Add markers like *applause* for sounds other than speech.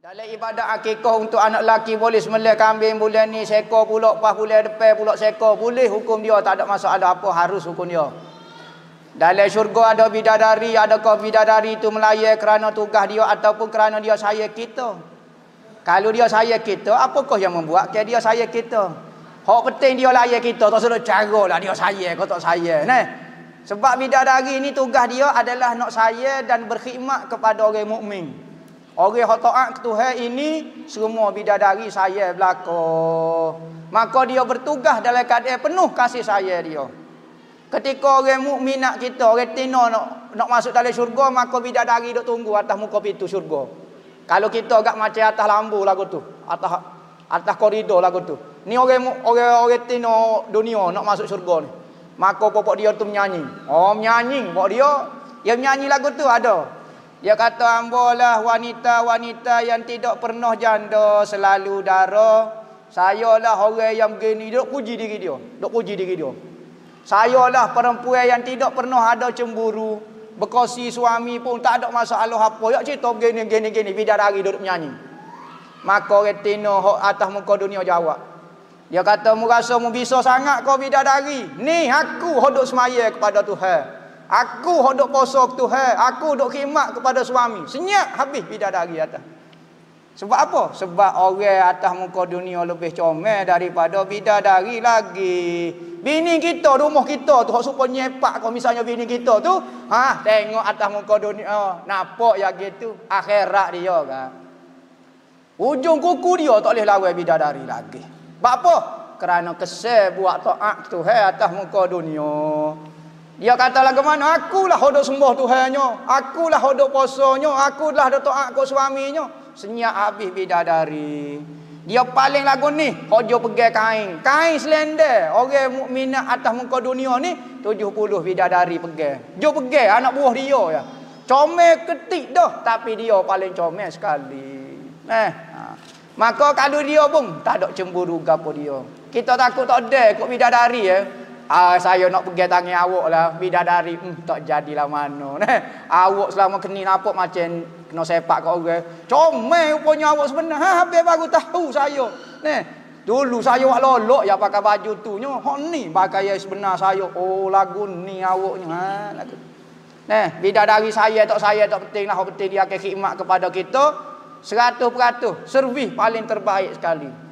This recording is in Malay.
Dalam ibadah akikah untuk anak lelaki boleh sembelih kambing bulan ni seekor pulak pas bulan depan pulak seekor boleh hukum dia tak ada masalah ada apa harus hukum dia. Dalam syurga ada bidadari ada kau bidadari itu melayar kerana tugas dia ataupun kerana dia saya kita? Kalau dia saya kita kau yang membuat ke dia saya kita? Hak penting dia layak kita tak salah caralah dia saya kau tak saya nah. Sebab bidadari ni tugas dia adalah nak saya dan berkhidmat kepada orang mukmin. Orang yang taat ke Tuhan ini semua bidadari saya belako. Maka dia bertugas dalam keadaan penuh kasih saya dia. Ketika orang mukmin nak kita, orang tino nak nak masuk dalam syurga, maka bidadari dok tunggu atas muka pintu syurga. Kalau kita agak macam atas lampu lagu tu, atas atas koridor lagu tu. Ni orang orang orang tino dunia nak masuk syurga ni. Maka bapak dia tu menyanyi. Oh menyanyi bapak dia. Yang menyanyi lagu tu ada. Dia kata ambolah wanita-wanita yang tidak pernah janda selalu dara. Saya lah orang yang begini. dok puji diri dia. Dok puji diri dia. Saya perempuan yang tidak pernah ada cemburu. Bekasi suami pun tak ada masalah apa. Ya cerita begini, begini, begini. Bidadari duduk menyanyi. Maka retina atas muka dunia jawab. Dia kata mu rasa mu bisa sangat kau bidadari. Ni aku hodok semaya kepada Tuhan. Aku hodok puasa ke Tuhan, aku hodok khidmat kepada suami. Senyap habis bidadari atas. Sebab apa? Sebab orang atas muka dunia lebih comel daripada bidadari lagi. Bini kita, rumah kita tu hok supaya nyepak kau misalnya bini kita tu, ha tengok atas muka dunia, oh, nampak ya gitu, akhirat dia kan. Ujung kuku dia tak boleh lawan bidadari lagi. lagi. Sebab apa? Kerana kesel buat taat Tuhan atas muka dunia. Dia kata lagu mana? Akulah hodok sembuh Tuhannya. Akulah hodok posonya. Akulah ada taat ke suaminya. Senyap habis bidadari. Dia paling lagu ni. hodoh pergi kain. Kain selendir. Orang mukminat atas muka dunia ni. 70 bidadari pergi. Dia pergi anak buah dia ya. Comel ketik dah. Tapi dia paling comel sekali. Eh. Ha. Maka kalau dia pun tak ada cemburu gapo dia. Kita takut tak ada kok bidadari ya. Ah saya nak pergi tangi awak lah bidadari hmm, tak lah mano. *laughs* Eh. Awak selama kena napak macam kena sepak kat orang. Comel rupanya awak sebenar. Ha, habis baru tahu saya. Neh, Dulu saya wak lolok ya pakai baju tu nyo. Hok ni pakai yang sebenar saya. Oh lagu ni awak ni. Ha lagu. Eh, bidadari saya tak saya tak penting lah. Hok penting dia akan khidmat kepada kita. 100% servis paling terbaik sekali